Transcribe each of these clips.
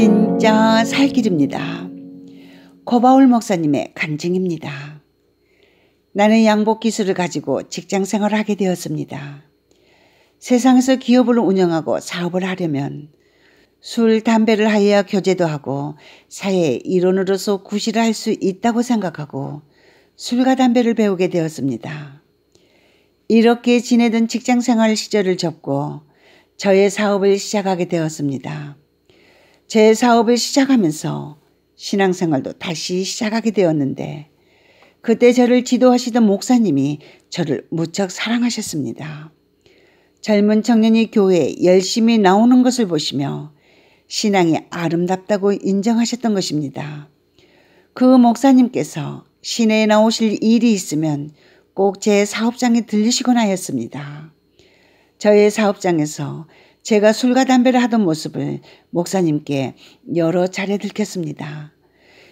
진짜 살 길입니다. 고바울 목사님의 간증입니다. 나는 양복 기술을 가지고 직장 생활을 하게 되었습니다. 세상에서 기업을 운영하고 사업을 하려면 술, 담배를 하여 야 교제도 하고 사회 이론으로서 구실을 할 수 있다고 생각하고 술과 담배를 배우게 되었습니다. 이렇게 지내던 직장 생활 시절을 접고 저의 사업을 시작하게 되었습니다. 제 사업을 시작하면서 신앙생활도 다시 시작하게 되었는데 그때 저를 지도하시던 목사님이 저를 무척 사랑하셨습니다. 젊은 청년이 교회에 열심히 나오는 것을 보시며 신앙이 아름답다고 인정하셨던 것입니다. 그 목사님께서 시내에 나오실 일이 있으면 꼭 제 사업장에 들리시곤 하였습니다. 저의 사업장에서 제가 술과 담배를 하던 모습을 목사님께 여러 차례 들켰습니다.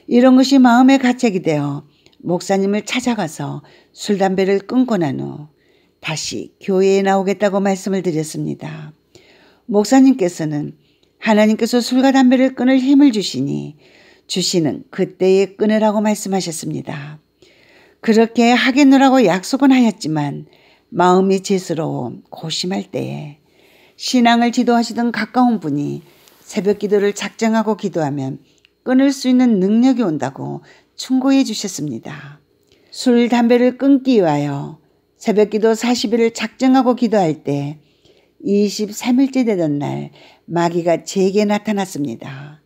이런 것이 마음의 가책이 되어 목사님을 찾아가서 술, 담배를 끊고 난 후 다시 교회에 나오겠다고 말씀을 드렸습니다. 목사님께서는 하나님께서 술과 담배를 끊을 힘을 주시니 주시는 그때에 끊으라고 말씀하셨습니다. 그렇게 하겠느라고 약속은 하였지만 마음이 지스러워 고심할 때에 신앙을 지도하시던 가까운 분이 새벽 기도를 작정하고 기도하면 끊을 수 있는 능력이 온다고 충고해 주셨습니다. 술, 담배를 끊기 위하여 새벽 기도 40일을 작정하고 기도할 때 23일째 되던 날 마귀가 제게 나타났습니다.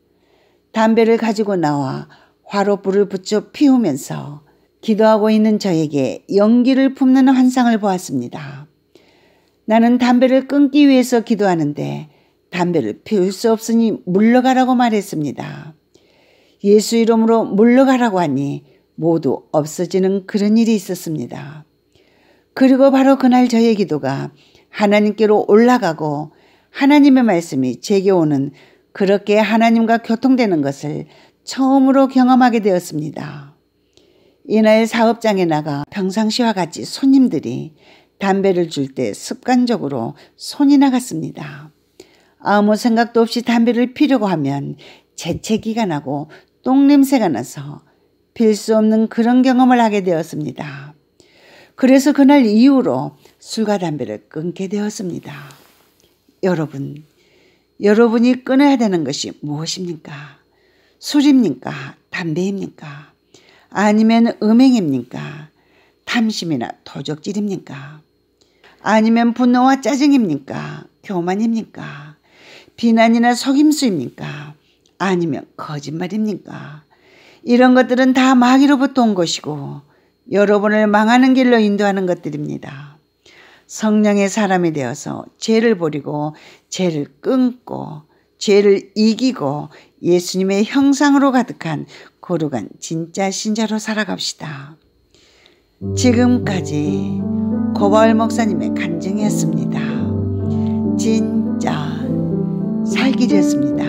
담배를 가지고 나와 화로 불을 붙여 피우면서 기도하고 있는 저에게 연기를 품는 환상을 보았습니다. 나는 담배를 끊기 위해서 기도하는데 담배를 피울 수 없으니 물러가라고 말했습니다. 예수 이름으로 물러가라고 하니 모두 없어지는 그런 일이 있었습니다. 그리고 바로 그날 저의 기도가 하나님께로 올라가고 하나님의 말씀이 제게 오는 그렇게 하나님과 교통되는 것을 처음으로 경험하게 되었습니다. 이날 사업장에 나가 평상시와 같이 손님들이 담배를 줄 때 습관적으로 손이 나갔습니다. 아무 생각도 없이 담배를 피려고 하면 재채기가 나고 똥냄새가 나서 필 수 없는 그런 경험을 하게 되었습니다. 그래서 그날 이후로 술과 담배를 끊게 되었습니다. 여러분, 여러분이 끊어야 되는 것이 무엇입니까? 술입니까? 담배입니까? 아니면 음행입니까? 탐심이나 도적질입니까? 아니면 분노와 짜증입니까? 교만입니까? 비난이나 속임수입니까? 아니면 거짓말입니까? 이런 것들은 다 마귀로부터 온 것이고 여러분을 망하는 길로 인도하는 것들입니다. 성령의 사람이 되어서 죄를 버리고 죄를 끊고 죄를 이기고 예수님의 형상으로 가득한 고룩간 진짜 신자로 살아갑시다. 지금까지 고바울 목사님의 간증이었습니다. 진짜 살기이었습니다